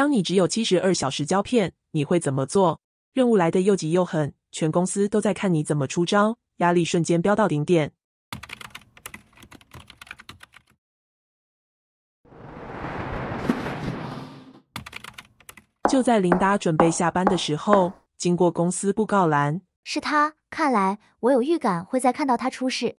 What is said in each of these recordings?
当你只有七十二小时胶片，你会怎么做？任务来的又急又狠，全公司都在看你怎么出招，压力瞬间飙到顶点。就在琳达准备下班的时候，经过公司布告栏，是他。看来我有预感，会再看到他出事。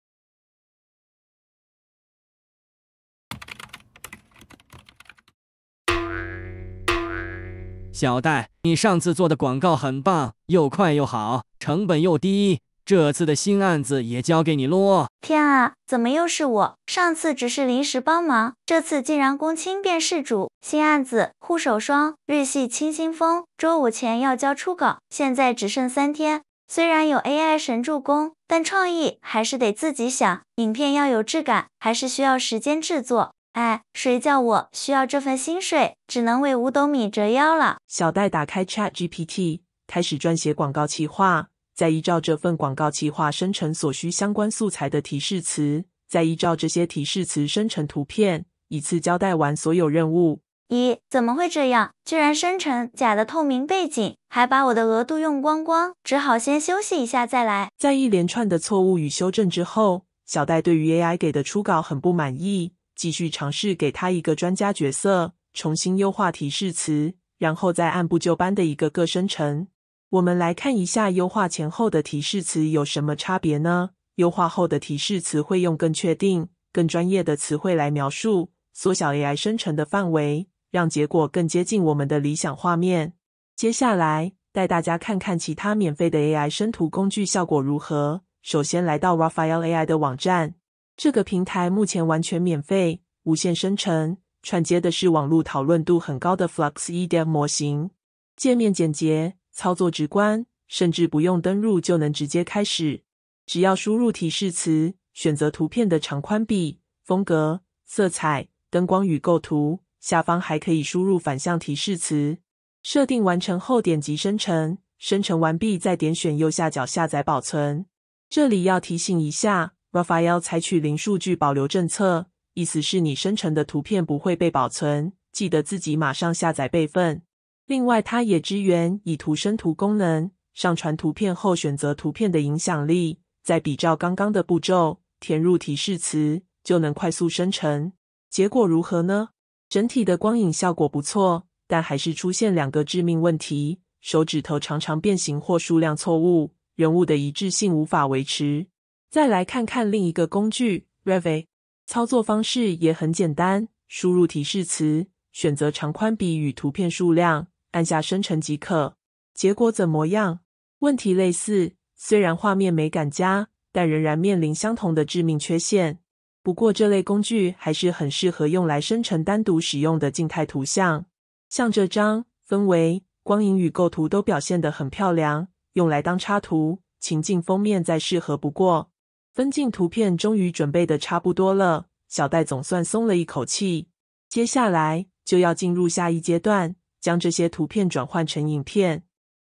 小戴，你上次做的广告很棒，又快又好，成本又低。这次的新案子也交给你咯。天啊，怎么又是我？上次只是临时帮忙，这次竟然公清变事主。新案子护手霜，日系清新风。周五前要交初稿，现在只剩三天。虽然有 AI 神助攻，但创意还是得自己想。影片要有质感，还是需要时间制作。哎，谁叫我需要这份薪水，只能为五斗米折腰了。小戴打开 Chat GPT，开始撰写广告企划，再依照这份广告企划生成所需相关素材的提示词，再依照这些提示词生成图片，一次交代完所有任务。咦？怎么会这样？居然生成假的透明背景，还把我的额度用光光，只好先休息一下再来。在一连串的错误与修正之后，小戴对于 AI 给的初稿很不满意。继续尝试给他一个专家角色，重新优化提示词，然后再按部就班的一个个生成。我们来看一下优化前后的提示词有什么差别呢？优化后的提示词会用更确定、更专业的词汇来描述，缩小 AI 生成的范围，让结果更接近我们的理想画面。接下来带大家看看其他免费的 AI 生图工具效果如何。首先来到 Raphael AI 的网站。这个平台目前完全免费，无限生成。串接的是网络讨论度很高的 Flux EDM 模型，界面简洁，操作直观，甚至不用登录就能直接开始。只要输入提示词，选择图片的长宽比、风格、色彩、灯光与构图，下方还可以输入反向提示词。设定完成后，点击生成，生成完毕再点选右下角下载保存。这里要提醒一下。Rafa 要采取零数据保留政策，意思是你生成的图片不会被保存，记得自己马上下载备份。另外，它也支援以图生图功能，上传图片后选择图片的影响力，再比照刚刚的步骤，填入提示词就能快速生成。结果如何呢？整体的光影效果不错，但还是出现两个致命问题：手指头常常变形或数量错误，人物的一致性无法维持。再来看看另一个工具 Reve，操作方式也很简单，输入提示词，选择长宽比与图片数量，按下生成即可。结果怎么样？问题类似，虽然画面美感佳，但仍然面临相同的致命缺陷。不过这类工具还是很适合用来生成单独使用的静态图像，像这张氛围、光影与构图都表现的很漂亮，用来当插图、情境封面再适合不过。分镜图片终于准备的差不多了，小戴总算松了一口气。接下来就要进入下一阶段，将这些图片转换成影片。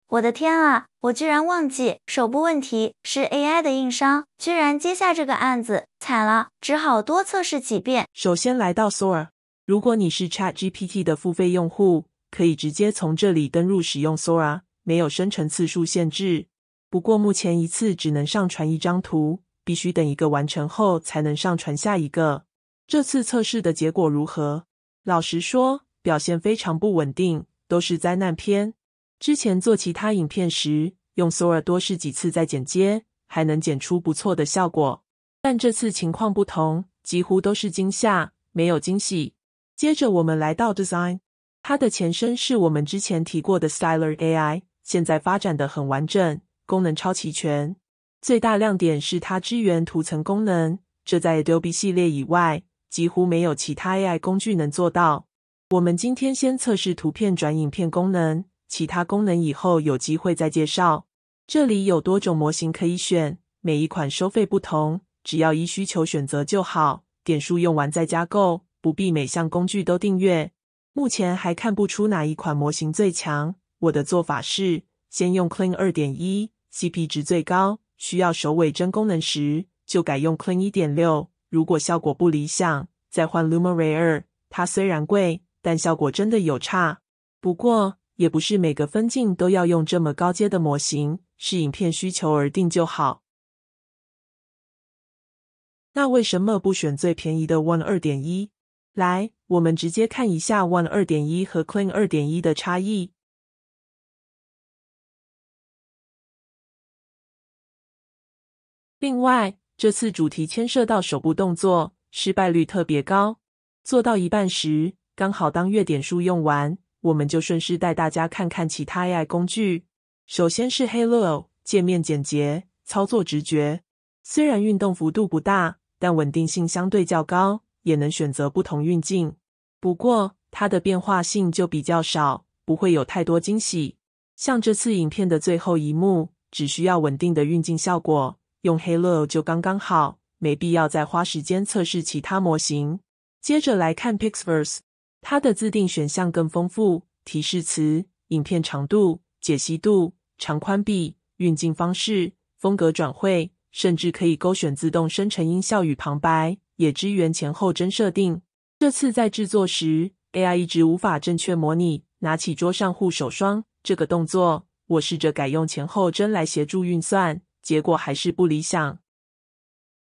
我的天啊，我居然忘记手部问题是 AI 的硬伤，居然接下这个案子，惨了，只好多测试几遍。首先来到 Sora，如果你是 ChatGPT 的付费用户，可以直接从这里登录使用 Sora，没有生成次数限制。不过目前一次只能上传一张图。必须等一个完成后才能上传下一个。这次测试的结果如何？老实说，表现非常不稳定，都是灾难片。之前做其他影片时，用搜尔多试几次再剪接，还能剪出不错的效果。但这次情况不同，几乎都是惊吓，没有惊喜。接着我们来到 Design，它的前身是我们之前提过的 Styler AI，现在发展的很完整，功能超齐全。最大亮点是它支援图层功能，这在 Adobe 系列以外几乎没有其他 AI 工具能做到。我们今天先测试图片转影片功能，其他功能以后有机会再介绍。这里有多种模型可以选，每一款收费不同，只要依需求选择就好。点数用完再加购，不必每项工具都订阅。目前还看不出哪一款模型最强，我的做法是先用 Clean 二点一，CP 值最高。需要首尾帧功能时，就改用 Clean 一点六。如果效果不理想，再换 Lumere a 二。它虽然贵，但效果真的有差。不过，也不是每个分镜都要用这么高阶的模型，是影片需求而定就好。那为什么不选最便宜的 One 二点一？来，我们直接看一下 One 二点一和 Clean 二点一的差异。另外，这次主题牵涉到手部动作，失败率特别高。做到一半时，刚好当月点数用完，我们就顺势带大家看看其他 AI 工具。首先是 h a l o 界面简洁，操作直觉。虽然运动幅度不大，但稳定性相对较高，也能选择不同运镜。不过它的变化性就比较少，不会有太多惊喜。像这次影片的最后一幕，只需要稳定的运镜效果。用 Hello 就刚刚好，没必要再花时间测试其他模型。接着来看 PixVerse，它的自定选项更丰富，提示词、影片长度、解析度、长宽比、运镜方式、风格转会，甚至可以勾选自动生成音效与旁白，也支援前后帧设定。这次在制作时，AI 一直无法正确模拟拿起桌上护手霜这个动作，我试着改用前后帧来协助运算。结果还是不理想。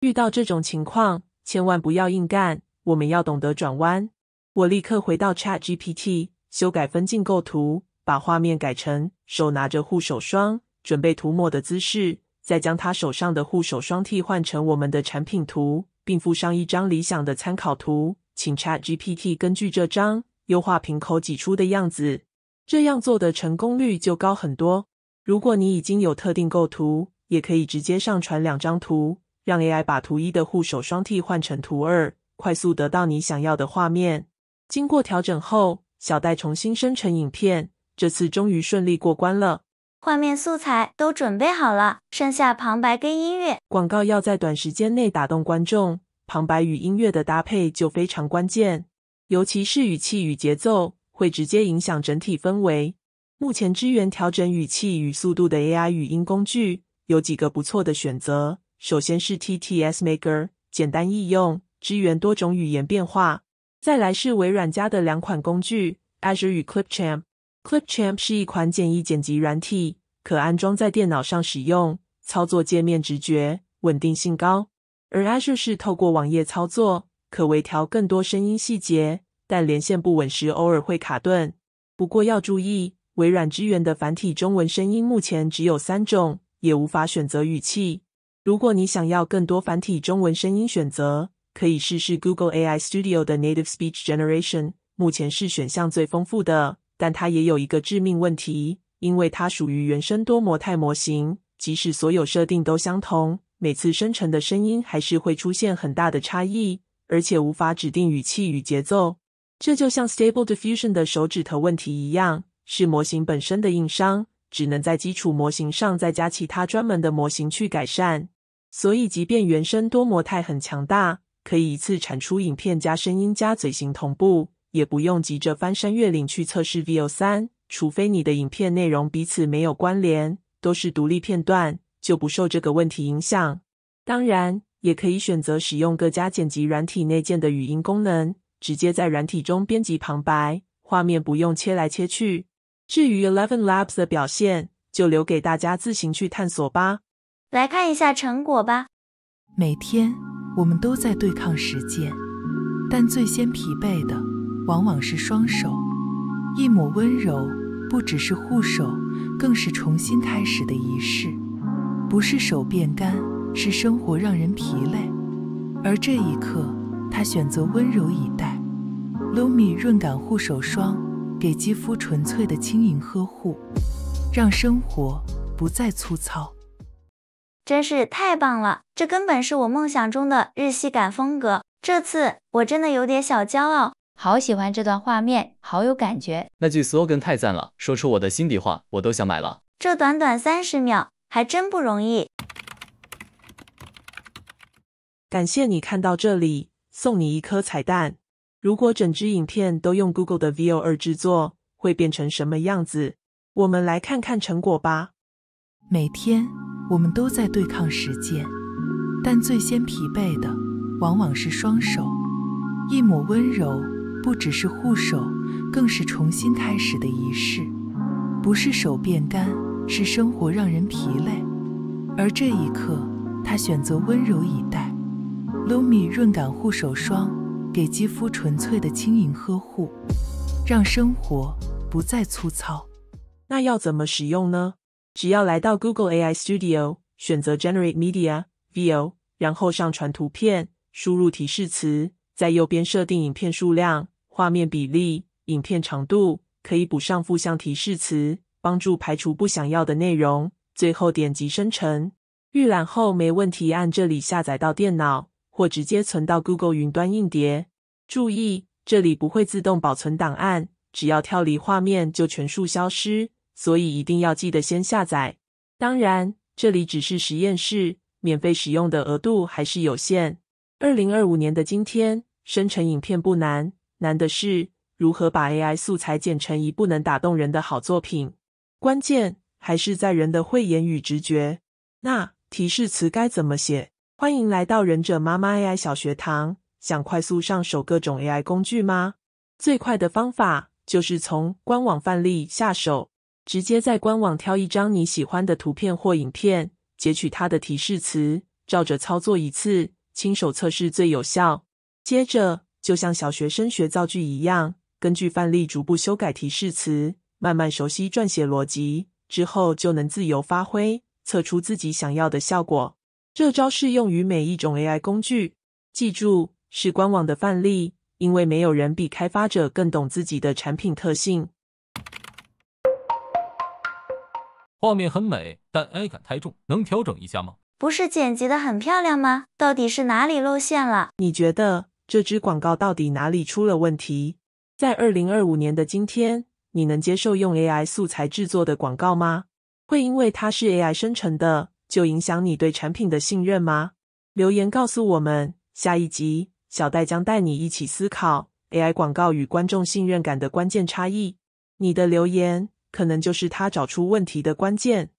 遇到这种情况，千万不要硬干，我们要懂得转弯。我立刻回到 Chat GPT 修改分镜构图，把画面改成手拿着护手霜准备涂抹的姿势，再将他手上的护手霜替换成我们的产品图，并附上一张理想的参考图。请 Chat GPT 根据这张优化瓶口挤出的样子，这样做的成功率就高很多。如果你已经有特定构图，也可以直接上传两张图，让 AI 把图一的护手霜替换成图二，快速得到你想要的画面。经过调整后，小戴重新生成影片，这次终于顺利过关了。画面素材都准备好了，剩下旁白跟音乐。广告要在短时间内打动观众，旁白与音乐的搭配就非常关键，尤其是语气与节奏，会直接影响整体氛围。目前支援调整语气与速度的 AI 语音工具。有几个不错的选择。首先是 TTS Maker，简单易用，支援多种语言变化。再来是微软家的两款工具，Azure 与 Clipchamp。Clipchamp 是一款简易剪辑软体，可安装在电脑上使用，操作界面直觉，稳定性高。而 Azure 是透过网页操作，可微调更多声音细节，但连线不稳时偶尔会卡顿。不过要注意，微软支援的繁体中文声音目前只有三种。也无法选择语气。如果你想要更多繁体中文声音选择，可以试试 Google AI Studio 的 Native Speech Generation，目前是选项最丰富的。但它也有一个致命问题，因为它属于原生多模态模型，即使所有设定都相同，每次生成的声音还是会出现很大的差异，而且无法指定语气与节奏。这就像 Stable Diffusion 的手指头问题一样，是模型本身的硬伤。只能在基础模型上再加其他专门的模型去改善，所以即便原生多模态很强大，可以一次产出影片加声音加嘴型同步，也不用急着翻山越岭去测试 v i e o 三，除非你的影片内容彼此没有关联，都是独立片段，就不受这个问题影响。当然，也可以选择使用各家剪辑软体内建的语音功能，直接在软体中编辑旁白，画面不用切来切去。至于 Eleven Labs 的表现，就留给大家自行去探索吧。来看一下成果吧。每天我们都在对抗时间，但最先疲惫的往往是双手。一抹温柔，不只是护手，更是重新开始的仪式。不是手变干，是生活让人疲累。而这一刻，他选择温柔以待。Lumi 润感护手霜。给肌肤纯粹的轻盈呵护，让生活不再粗糙，真是太棒了！这根本是我梦想中的日系感风格。这次我真的有点小骄傲，好喜欢这段画面，好有感觉。那句 slogan 太赞了，说出我的心底话，我都想买了。这短短三十秒还真不容易，感谢你看到这里，送你一颗彩蛋。如果整支影片都用 Google 的 v i 二制作，会变成什么样子？我们来看看成果吧。每天我们都在对抗时间，但最先疲惫的往往是双手。一抹温柔，不只是护手，更是重新开始的仪式。不是手变干，是生活让人疲累。而这一刻，他选择温柔以待。Lumi 润感护手霜。给肌肤纯粹的轻盈呵护，让生活不再粗糙。那要怎么使用呢？只要来到 Google AI Studio，选择 Generate Media v i e o 然后上传图片，输入提示词，在右边设定影片数量、画面比例、影片长度，可以补上负向提示词，帮助排除不想要的内容。最后点击生成，预览后没问题，按这里下载到电脑。或直接存到 Google 云端硬碟。注意，这里不会自动保存档案，只要跳离画面就全数消失，所以一定要记得先下载。当然，这里只是实验室，免费使用的额度还是有限。二零二五年的今天，生成影片不难，难的是如何把 AI 素材剪成一部能打动人的好作品。关键还是在人的慧眼与直觉。那提示词该怎么写？欢迎来到忍者妈妈 AI 小学堂。想快速上手各种 AI 工具吗？最快的方法就是从官网范例下手，直接在官网挑一张你喜欢的图片或影片，截取它的提示词，照着操作一次，亲手测试最有效。接着，就像小学生学造句一样，根据范例逐步修改提示词，慢慢熟悉撰写逻辑，之后就能自由发挥，测出自己想要的效果。这招适用于每一种 AI 工具。记住，是官网的范例，因为没有人比开发者更懂自己的产品特性。画面很美，但 AI 感太重，能调整一下吗？不是剪辑的很漂亮吗？到底是哪里露馅了？你觉得这支广告到底哪里出了问题？在二零二五年的今天，你能接受用 AI 素材制作的广告吗？会因为它是 AI 生成的？就影响你对产品的信任吗？留言告诉我们，下一集小戴将带你一起思考 AI 广告与观众信任感的关键差异。你的留言可能就是他找出问题的关键。